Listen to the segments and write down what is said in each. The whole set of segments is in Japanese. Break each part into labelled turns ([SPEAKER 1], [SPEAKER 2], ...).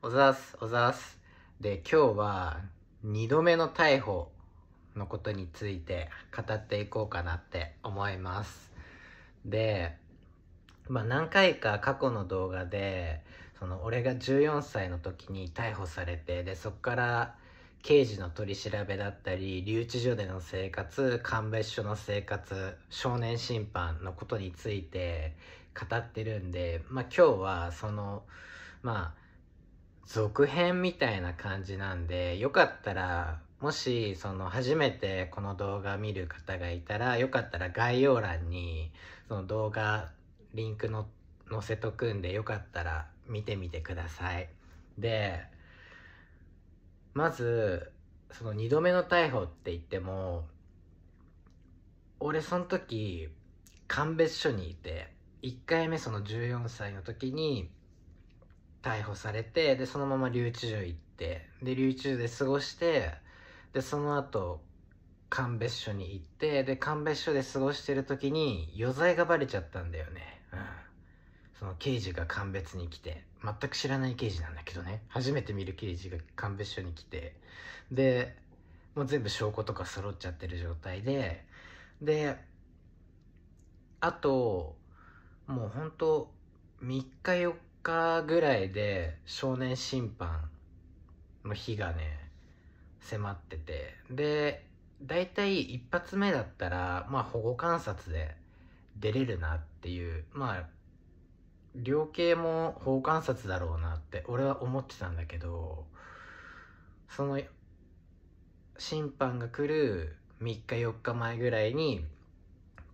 [SPEAKER 1] おざす、おざす。で、今日は2度目の逮捕のことについて語っていこうかなって思います。で、まあ、何回か過去の動画で、その俺が14歳の時に逮捕されて、で、そこから刑事の取り調べだったり留置所での生活鑑別所の生活少年審判のことについて語ってるんで、まあ、今日はそのまあ続編みたいな感じなんで、よかったら、もし、その、初めてこの動画見る方がいたら、よかったら概要欄に、その動画、リンクの載せとくんで、よかったら見てみてください。で、まず、その2度目の逮捕って言っても、俺その時、鑑別所にいて、1回目その14歳の時に、逮捕されて、で、そのまま留置所行って、で、留置所で過ごして、で、その後、鑑別所に行って、で、鑑別所で過ごしてる時に余罪がバレちゃったんだよね。うん。その刑事が鑑別に来て、全く知らない刑事なんだけどね、初めて見る刑事が鑑別所に来て、で、もう全部証拠とか揃っちゃってる状態で、で、あと、もうほんと、3日4日ぐらいで少年審判の日がね迫っててで大体一発目だったらまあ保護観察で出れるなっていうまあ量刑も保護観察だろうなって俺は思ってたんだけどその審判が来る3日4日前ぐらいに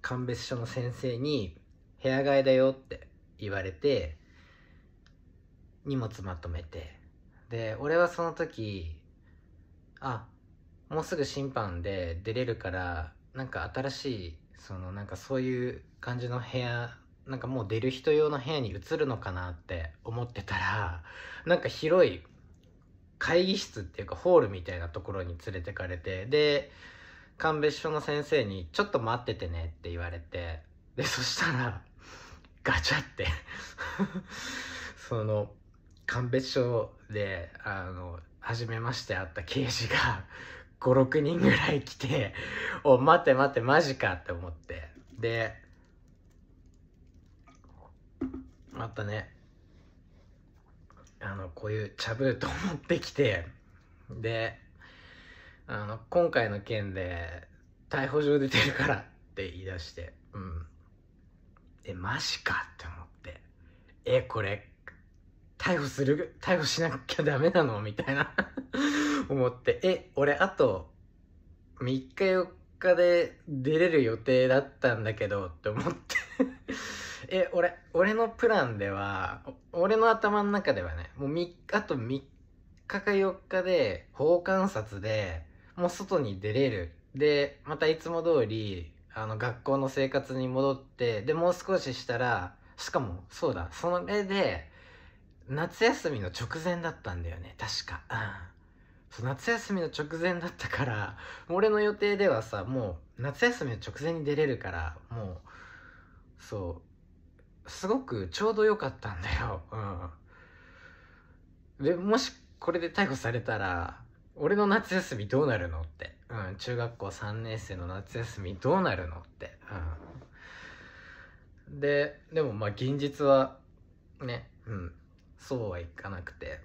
[SPEAKER 1] 鑑別所の先生に「部屋替えだよ」って言われて荷物まとめてで俺はその時あもうすぐ審判で出れるからなんか新しいそのなんかそういう感じの部屋なんかもう出る人用の部屋に移るのかなって思ってたらなんか広い会議室っていうかホールみたいなところに連れてかれてで鑑別所の先生に「ちょっと待っててね」って言われてでそしたらガチャって その鑑別所であの初めまして会った刑事が56人ぐらい来て「お待って待ってマジか」って思ってでまたねあのこういう茶ーと持ってきてであの今回の件で逮捕状出てるからって言い出してうんでマジかって思ってえこれ逮捕する、逮捕しなきゃダメなのみたいな 思って、え、俺あと3日4日で出れる予定だったんだけどって思って え、俺、俺のプランでは、俺の頭の中ではね、もう3日、あと3日か4日で護観察で、もう外に出れる。で、またいつも通り、あの、学校の生活に戻って、で、もう少ししたら、しかも、そうだ、その上で、夏休みの直前だったんだよね確か、うん、夏休みの直前だったから俺の予定ではさもう夏休みの直前に出れるからもうそうすごくちょうど良かったんだよ、うん、でもしこれで逮捕されたら俺の夏休みどうなるのって、うん、中学校3年生の夏休みどうなるのって、うん、ででもまあ現実はねうんそうはいかなくて、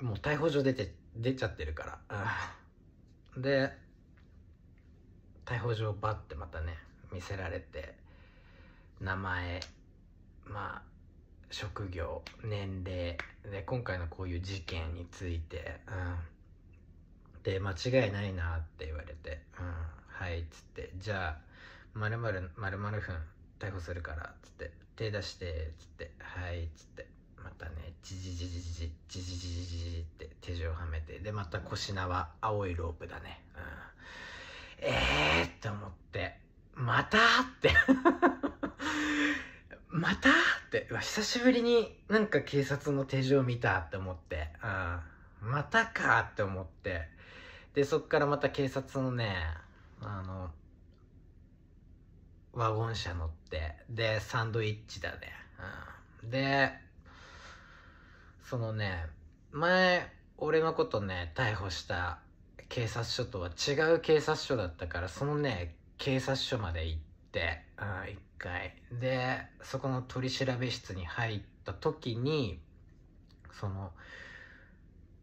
[SPEAKER 1] うん、もう逮捕状出て出ちゃってるから、で逮捕状バッてまたね見せられて名前まあ職業年齢で今回のこういう事件について、うん、で間違いないなって言われて「うん、はい」っつって「じゃあまるまる分逮捕するから」っつって「手出して」っつって「はい」っつってまたねジジジジジジジジジジジって手錠をはめてでまた腰縄青いロープだね、うん、ええー、って思ってまたってまたって久しぶりになんか警察の手錠見たって思って、うん、またかって思ってでそっからまた警察のねあのワゴン車乗ってでサンドイッチだね、うん、でそのね、前、俺のことね、逮捕した警察署とは違う警察署だったから、そのね、警察署まで行って、う一回。で、そこの取調室に入った時に、その、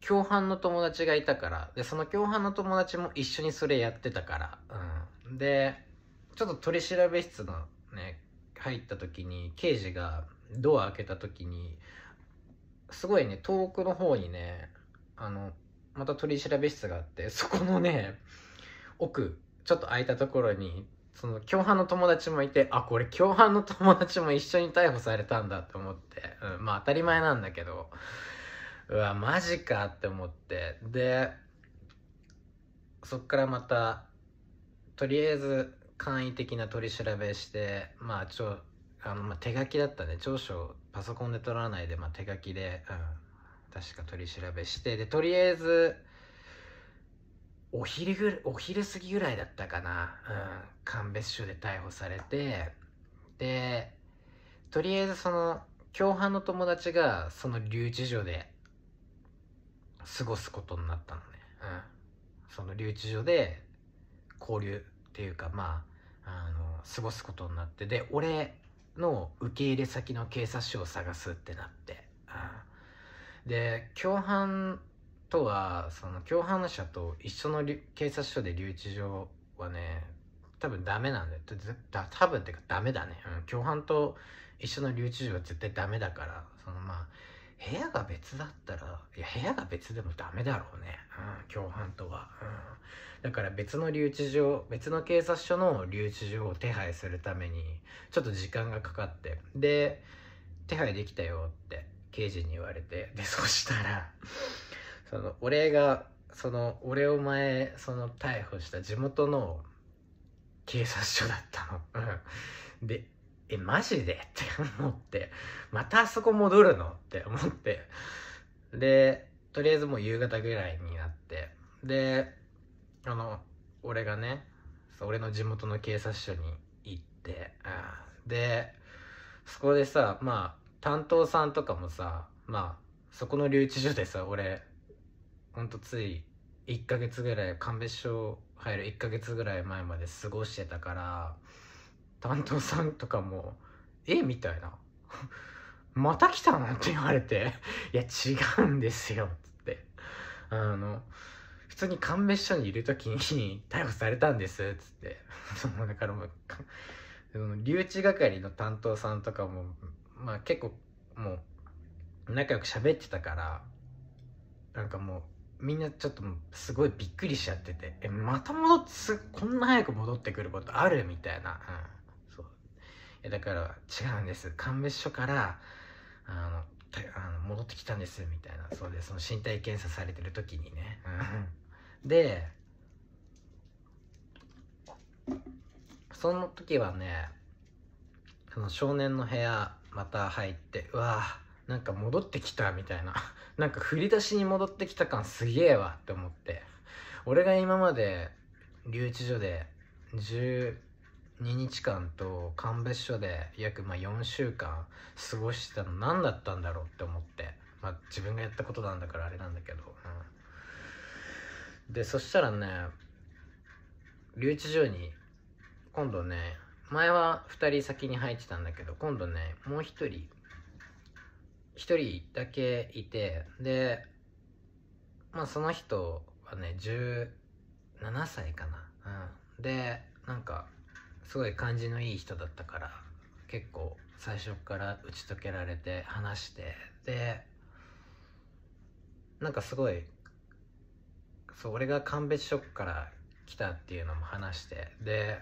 [SPEAKER 1] 共犯の友達がいたから、で、その共犯の友達も一緒にそれやってたから、うん。で、ちょっと取調室のね、入った時に、刑事がドア開けた時に、すごいね、遠くの方にね、あの、また取り調べ室があって、そこのね、奥、ちょっと空いたところに、その共犯の友達もいて、あ、これ共犯の友達も一緒に逮捕されたんだって思って、うん、まあ当たり前なんだけど、うわ、マジかって思って、で、そっからまた、とりあえず簡易的な取り調べして、まあちょ、あの、まあ、手書きだったね長所パソコンで取らないで、まあ、手書きで、うん、確か取り調べしてでとりあえずお昼ぐお昼過ぎぐらいだったかな、うん、鑑別所で逮捕されてでとりあえずその共犯の友達がその留置所で過ごすことになったのね、うん、その留置所で交流っていうかまああの過ごすことになってで俺の受け入れ先の警察署を探すってなって、うん、で共犯とはその共犯者と一緒の警察署で留置場はね多分ダメなんだよ多分っていうかダメだね、うん、共犯と一緒の留置場は絶対ダメだからそのまあ部屋が別だったら、いや、部屋が別でもダメだろうね。うん、共犯とは。うん。だから別の留置場、別の警察署の留置場を手配するために、ちょっと時間がかかって、で、手配できたよって、刑事に言われて、で、そしたらその、俺が、その、俺を前、その、逮捕した地元の警察署だったの。うん。で、え、マジで って思って、またあそこ戻るのって思って、で、とりあえずもう夕方ぐらいになって、で、あの、俺がね、俺の地元の警察署に行って、で、そこでさ、まあ、担当さんとかもさ、まあ、そこの留置所でさ、俺、ほんとつい1ヶ月ぐらい、鑑別所入る1ヶ月ぐらい前まで過ごしてたから、担当さんとかも、えみたいな。また来たなって言われて、いや、違うんですよ、つって。あの、普通に鑑別所にいる時に逮捕されたんです、つって。その、だからもう、その留置係の担当さんとかも、まあ結構、もう、仲良く喋ってたから、なんかもう、みんなちょっとすごいびっくりしちゃってて、え、また戻ってこんな早く戻ってくることあるみたいな。うんだから違うんです鑑別所からあのあの戻ってきたんですみたいなそうでその身体検査されてる時にね、うん、でその時はねその少年の部屋また入ってうわーなんか戻ってきたみたいな なんか振り出しに戻ってきた感すげえわって思って俺が今まで留置所で2日間と鑑別所で約ま4週間過ごしてたの何だったんだろうって思って、まあ、自分がやったことなんだからあれなんだけど、うん、でそしたらね留置所に今度ね前は2人先に入ってたんだけど今度ねもう1人1人だけいてでまあその人はね17歳かな、うん、でなんかすごい感じのいい人だったから結構最初から打ち解けられて話してでなんかすごいそう俺が鑑別所から来たっていうのも話してで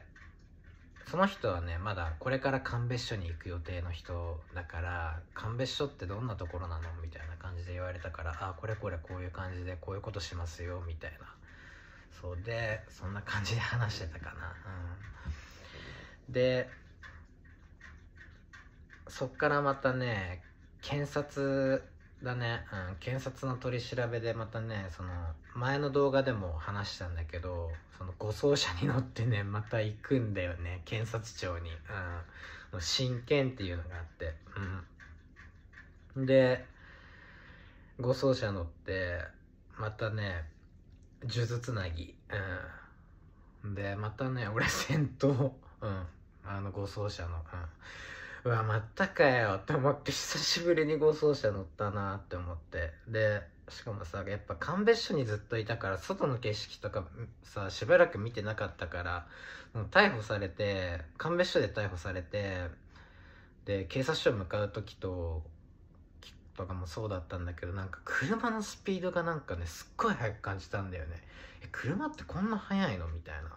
[SPEAKER 1] その人はねまだこれから鑑別所に行く予定の人だから鑑別所ってどんなところなのみたいな感じで言われたからあこれこれこういう感じでこういうことしますよみたいなそうでそんな感じで話してたかなうんでそっからまたね検察だね、うん、検察の取り調べでまたねその前の動画でも話したんだけどその護送車に乗ってねまた行くんだよね検察庁に、うん、親権っていうのがあって、うん、で護送車乗ってまたね数珠つなぎ、うん、でまたね俺戦闘うん。あの、護送車の。うん。うわ、またかよって思って、久しぶりに護送車乗ったなって思って。で、しかもさ、やっぱ神戸署にずっといたから、外の景色とかさ、しばらく見てなかったから、もう逮捕されて、神戸署で逮捕されて、で、警察署向かう時と、とかもそうだったんだけどなんか車のスピードがなんかねすっごい速く感じたんだよねえ車ってこんな速いのみたいな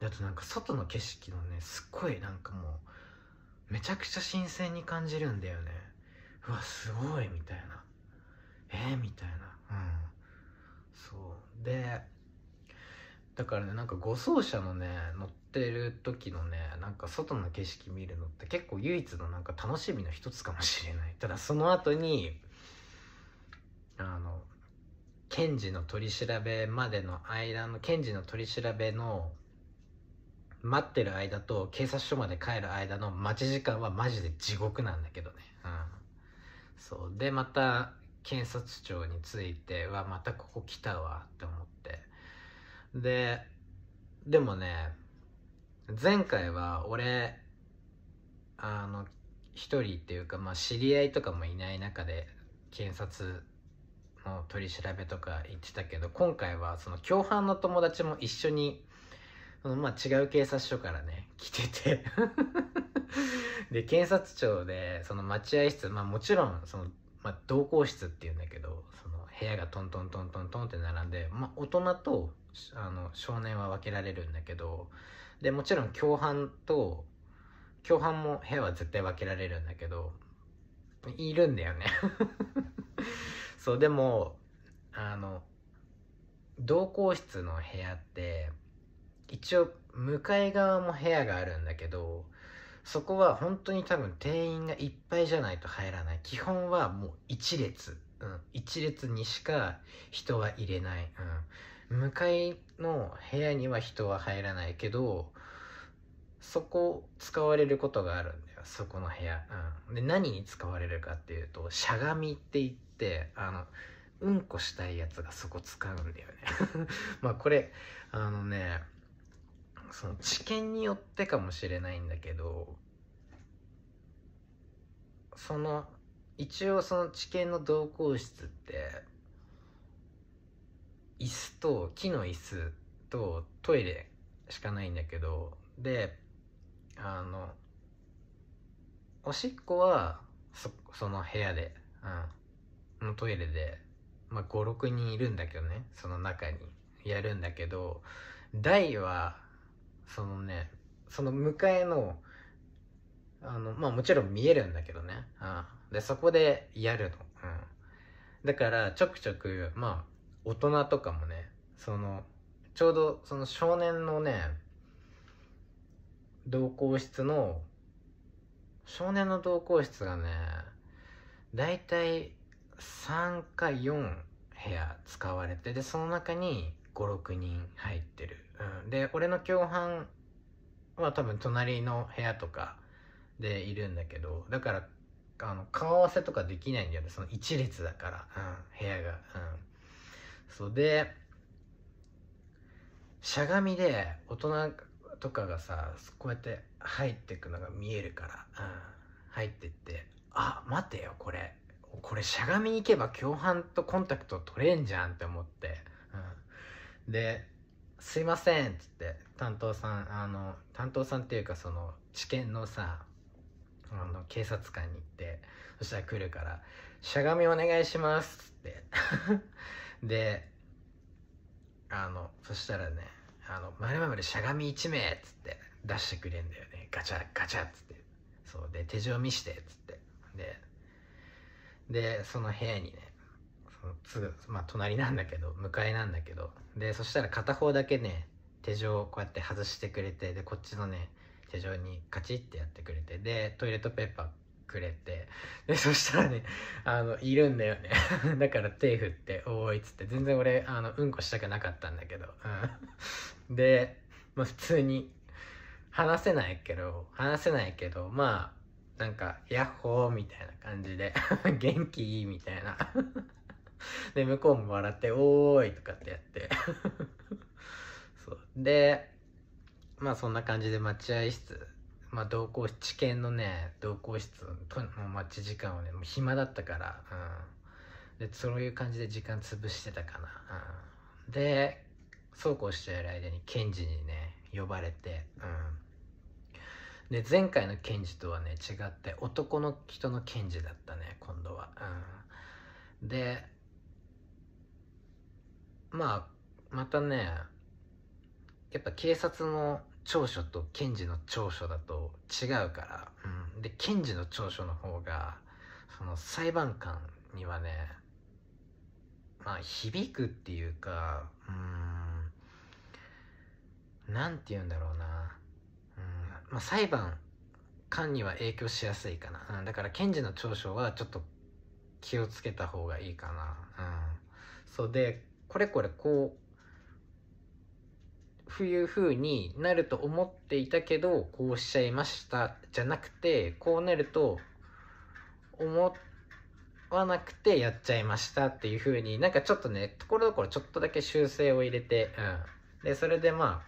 [SPEAKER 1] であとなんか外の景色のねすっごいなんかもうめちゃくちゃ新鮮に感じるんだよねうわすごいみたいなえー、みたいなうんそうでだからねなんか護送車のね乗ってる時のねなんか外の景色見るのって結構唯一のなんか楽しみの一つかもしれないただその後にあの検事の取り調べまでの間の検事の取り調べの待ってる間と警察署まで帰る間の待ち時間はマジで地獄なんだけどね。うん。そう。で、また検察庁については、またここ来たわって思って。で、でもね、前回は俺、あの、一人っていうか、まあ知り合いとかもいない中で検察の取り調べとか行ってたけど、今回はその共犯の友達も一緒にそのまあ違う警察署からね、来てて で、検察庁で、その待合室、まあもちろん、その、まあ同行室っていうんだけど、その部屋がトントントントントンって並んで、まあ大人と、あの、少年は分けられるんだけど、で、もちろん共犯と、共犯も部屋は絶対分けられるんだけど、いるんだよね そう、でも、あの、同行室の部屋って、一応向かい側も部屋があるんだけどそこは本当に多分店員がいっぱいじゃないと入らない基本はもう一列、うん、一列にしか人は入れない、うん、向かいの部屋には人は入らないけどそこ使われることがあるんだよそこの部屋、うん、で何に使われるかっていうとしゃがみって言ってあのうんこしたいやつがそこ使うんだよね まあこれあのねその知見によってかもしれないんだけどその一応その知見の同行室って椅子と木の椅子とトイレしかないんだけどであのおしっこはそその部屋で、うん、のトイレで、まあ、56人いるんだけどねその中にやるんだけど台はそのねその迎えのあのまあもちろん見えるんだけどね、うん、でそこでやるの、うん、だからちょくちょくまあ大人とかもねそのちょうどその少年のね同行室の少年の同行室がねだいたい3か4部屋使われてでその中に56人入ってるうん、で俺の共犯は多分隣の部屋とかでいるんだけどだからあの顔合わせとかできないんだよねその一列だから、うん、部屋が、うん、そうでしゃがみで大人とかがさこうやって入ってくのが見えるから、うん、入ってってあ待てよこれこれしゃがみに行けば共犯とコンタクト取れんじゃんって思って、うん、ですいません」っつって担当さんあの担当さんっていうかその知見のさあの警察官に行ってそしたら来るから「しゃがみお願いします」っつって であのそしたらね「あのまるまるしゃがみ1名」っつって出してくれんだよねガチャガチャっつってそうで手錠見してっつってででその部屋にねすぐ、まあ、隣なんだけど向かいなんだけどでそしたら片方だけね手錠をこうやって外してくれてでこっちのね手錠にカチッてやってくれてでトイレットペーパーくれてでそしたらねあのいるんだよね だから手振って「おーい」っつって全然俺あのうんこしたくなかったんだけど、うん、で、まあ、普通に話せないけど話せないけどまあなんか「ヤッホー」みたいな感じで「元気いい」みたいな で、向こうも笑って、おーいとかってやって そう。で、まあそんな感じで待合室、まあ同行、知見のね、同行室の待ち時間をね、もう暇だったから、うん。で、そういう感じで時間潰してたかな。うん、で、そうこうしてる間に検事にね、呼ばれて、うん。で前回の検事とはね違って男の人の検事だったね今度は、うん、でまあまたねやっぱ警察の長所と検事の長所だと違うから、うん、で検事の長所の方がその裁判官にはねまあ響くっていうかうんなんて言うんだろうな、うんまあ、裁判官には影響しやすいかな、うん、だから検事の長所はちょっと気をつけた方がいいかな、うん、そうでこれこれこうふう風になると思っていたけどこうしちゃいましたじゃなくてこうなると思わなくてやっちゃいましたっていう風になんかちょっとねところどころちょっとだけ修正を入れて、うん、でそれでまあ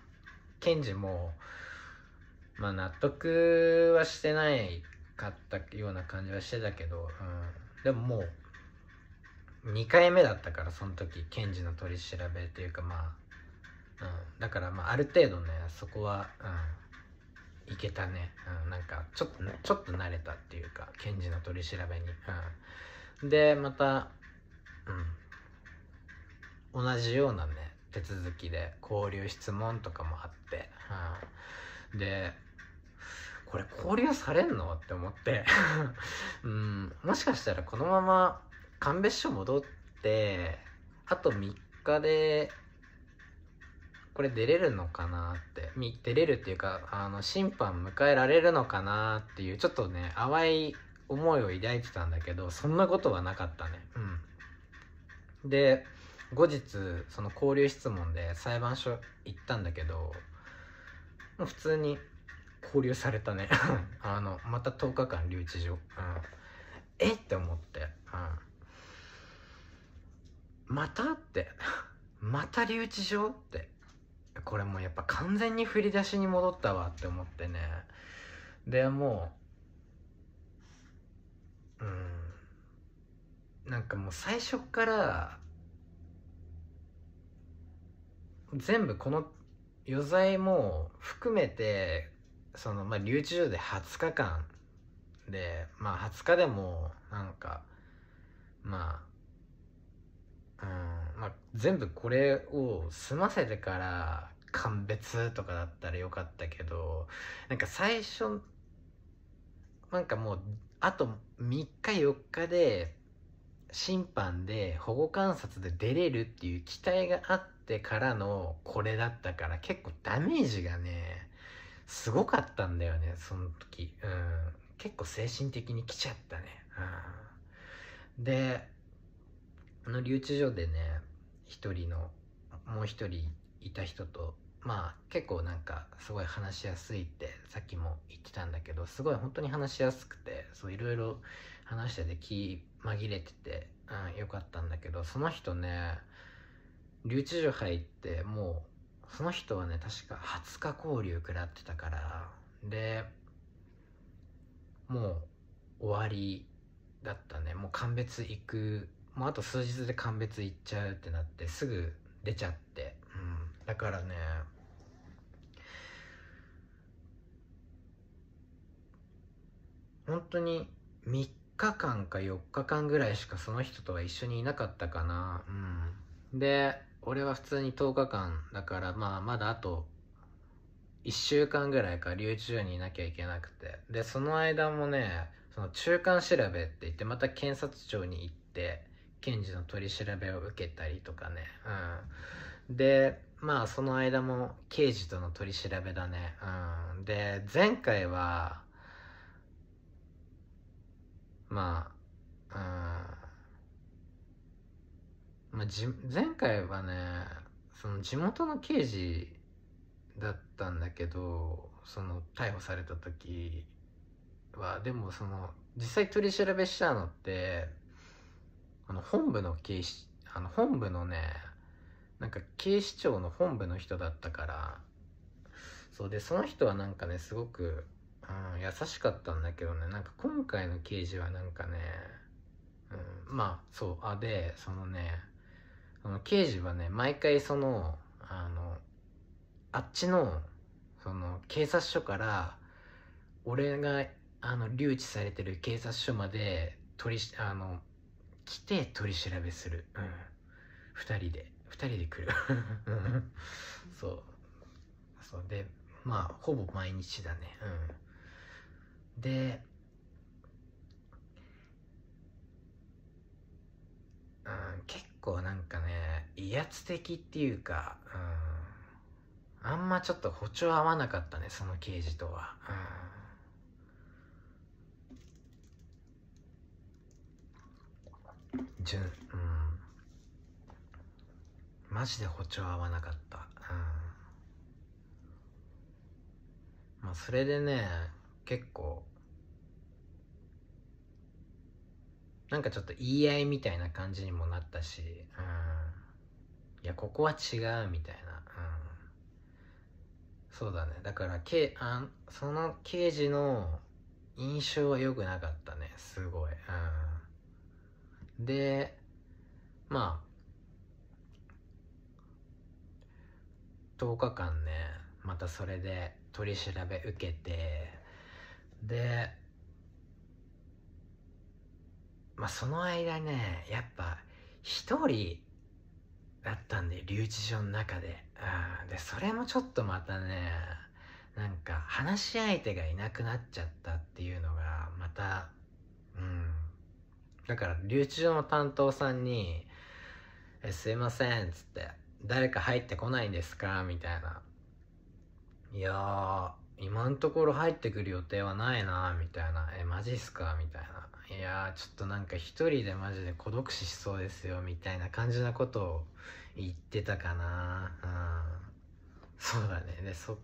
[SPEAKER 1] ケンジも、まあ、納得はしてないかったような感じはしてたけど、うん、でももう2回目だったからその時検事の取り調べというかまあ、うん、だからまあある程度ねそこは、うん、いけたね、うん、なんかちょっとちょっと慣れたっていうか検事の取り調べに、うん、でまた、うん、同じようなね手続きで交流質問とかもあって、うん、でこれ交流されんのって思って うん、もしかしたらこのまま神戸市戻ってあと3日でこれ出れるのかなって出れるっていうかあの審判迎えられるのかなっていうちょっとね淡い思いを抱いてたんだけどそんなことはなかったねうんで後日その交流質問で裁判所行ったんだけどもう普通に交流されたね あのまた10日間留置所、うん、えって思って、うん、またってまた留置場ってこれもうやっぱ完全に振り出しに戻ったわって思ってねでもううんなんかもう最初から全部この余罪も含めてそのまあ留置場で20日間でまあ20日でもなんかまあうんまあ、全部これを済ませてから鑑別とかだったらよかったけどなんか最初なんかもうあと3日4日で審判で保護観察で出れるっていう期待があってからのこれだったから結構ダメージがねすごかったんだよねその時、うん、結構精神的に来ちゃったね、うん、での留置所でね一人のもう一人いた人とまあ結構なんかすごい話しやすいってさっきも言ってたんだけどすごい本当に話しやすくてそういろいろ話してて気紛れてて、うん、よかったんだけどその人ね留置所入ってもうその人はね確か20日交流食らってたからでもう終わりだったねもう鑑別行くもうあと数日で鑑別行っちゃうってなってすぐ出ちゃって、うん、だからね本当に3日間か4日間ぐらいしかその人とは一緒にいなかったかなうんで俺は普通に10日間だからまあまだあと1週間ぐらいか留置所にいなきゃいけなくてでその間もねその中間調べって言ってまた検察庁に行って検事の取り調べを受けたりとかね、うん、でまあその間も刑事との取り調べだね、うん、で前回はまあ、うんまあ、じ前回はねその地元の刑事だったんだけどその逮捕された時はでもその実際取り調べしたのってあの本部の警視あの本部のねなんか警視庁の本部の人だったからそうでその人はなんかねすごく、うん、優しかったんだけどねなんか今回の刑事はなんかね、うん、まあそうあでそのねその刑事はね毎回そのあのあっちのその警察署から俺があの留置されてる警察署まで取りあの来て取り調べする、うん、2人で2人で来る そうそうでまあほぼ毎日だねうんでうん、結構なんかね威圧的っていうか、うん、あんまちょっと歩調合わなかったねその刑事とは、うんじゅんうんマジで歩調合わなかったうんまあそれでね結構なんかちょっと言い合いみたいな感じにもなったし、うん、いやここは違うみたいな、うん、そうだねだからけあその刑事の印象は良くなかったねすごい、うんで、まあ、10日間ね、またそれで取り調べ受けて、で、まあその間ね、やっぱ一人だったんで、留置所の中で。うん、で、それもちょっとまたね、なんか話し相手がいなくなっちゃったっていうのが、まただから留置場の担当さんに「えすいません」っつって「誰か入ってこないんですか?」みたいな「いや今んところ入ってくる予定はないな」みたいな「えマジっすか?」みたいな「いやちょっとなんか一人でマジで孤独死しそうですよ」みたいな感じなことを言ってたかなうんそうだねでそ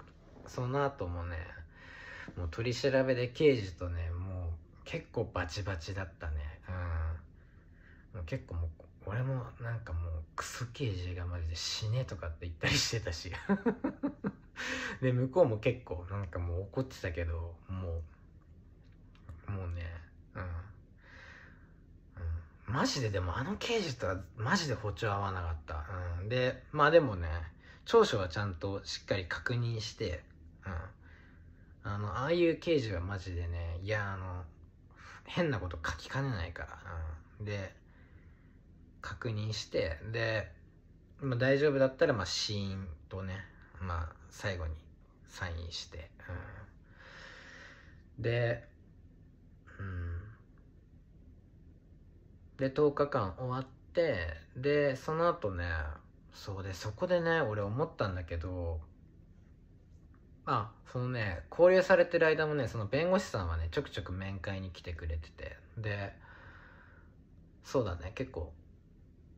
[SPEAKER 1] その後もねもう取り調べで刑事とねもう結構バチバチだったねうん結構もう俺もなんかもうクソ刑事がマジで死ねとかって言ったりしてたし で向こうも結構なんかもう怒ってたけどもうもうねうん、うん、マジででもあの刑事とはマジで歩調合わなかった、うん、でまあでもね長所はちゃんとしっかり確認して、うん、あのああいう刑事はマジでねいやあの変なこと書きかねないから、うん、で確認してで、まあ、大丈夫だったらまあ死因とね、まあ、最後にサインして、うん、で、うん、で10日間終わってでその後ねそうでそこでね俺思ったんだけどあそのね交流されてる間もねその弁護士さんはねちょくちょく面会に来てくれててでそうだね結構、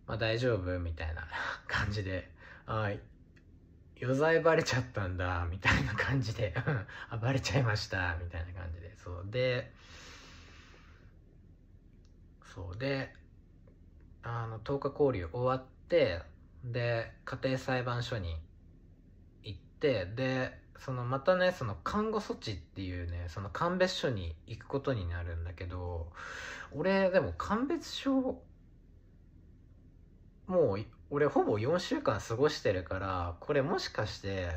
[SPEAKER 1] まあ、大丈夫みたいな 感じで「あ余罪バレちゃったんだ」みたいな感じで「あバレちゃいました」みたいな感じでそうでそうであの10日交流終わってで家庭裁判所に行ってでそのまたねその看護措置っていうねその鑑別所に行くことになるんだけど俺でも鑑別所もう俺ほぼ4週間過ごしてるからこれもしかして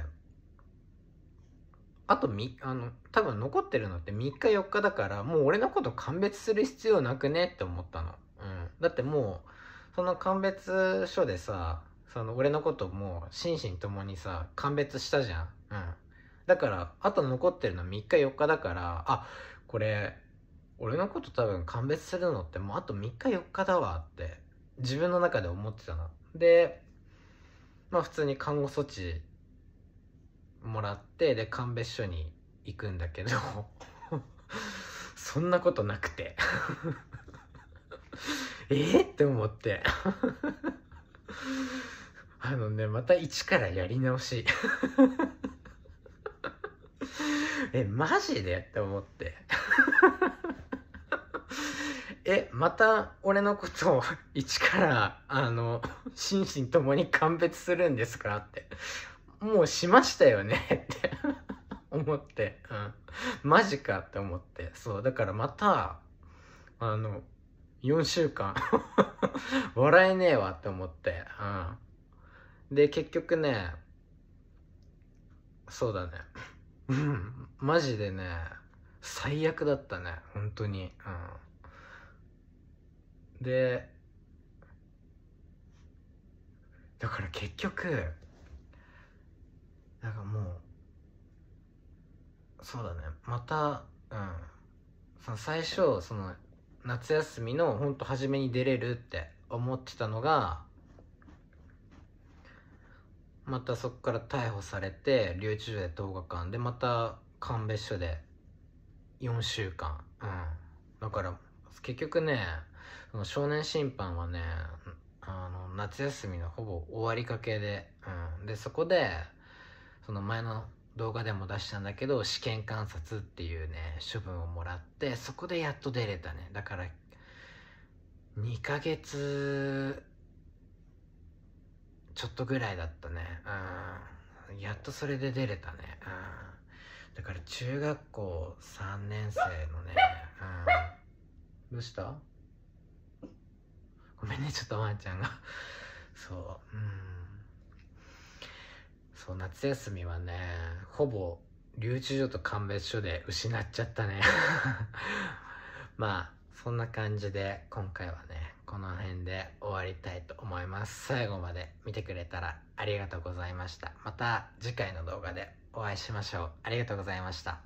[SPEAKER 1] あとみあの多分残ってるのって3日4日だからもう俺のこと鑑別する必要なくねって思ったの、うん、だってもうその鑑別所でさその俺のこともう心身ともにさ鑑別したじゃんうんだから、あと残ってるの3日4日だから、あ、これ、俺のこと多分鑑別するのってもうあと3日4日だわって自分の中で思ってたな。で、まあ普通に看護措置もらって、で、鑑別所に行くんだけど そんなことなくて えって思って あのね、また一からやり直しえ、マジでって思って。え、また俺のことを 一から、あの、心身ともに鑑別するんですかって。もうしましたよねって 思って、うん。マジかって思って。そう、だからまた、あの、4週間笑えねえわって思って、うん。で、結局ね、そうだね。うん、マジでね、最悪だったね、本当に。うん。で、だから結局、なんかもう、そうだね、また、うん、その最初、その、夏休みのほんと初めに出れるって思ってたのが、またそこから逮捕されて留置所で10日間でまた神別所で4週間うんだから結局ねその少年審判はねあの夏休みのほぼ終わりかけで、うん、でそこでその前の動画でも出したんだけど試験観察っていうね処分をもらってそこでやっと出れたねだから2ヶ月ちょっとぐらいだったね。うん。やっとそれで出れたね。うん。だから中学校3年生のね。うん。どうしたごめんね、ちょっとワンちゃんがそう。うん。そう、夏休みはね、ほぼ留置所と鑑別所で失っちゃったねまあ、そんな感じで今回はね、この辺で終わりたいと思います。最後まで見てくれたらありがとうございました。また次回の動画でお会いしましょう。ありがとうございました。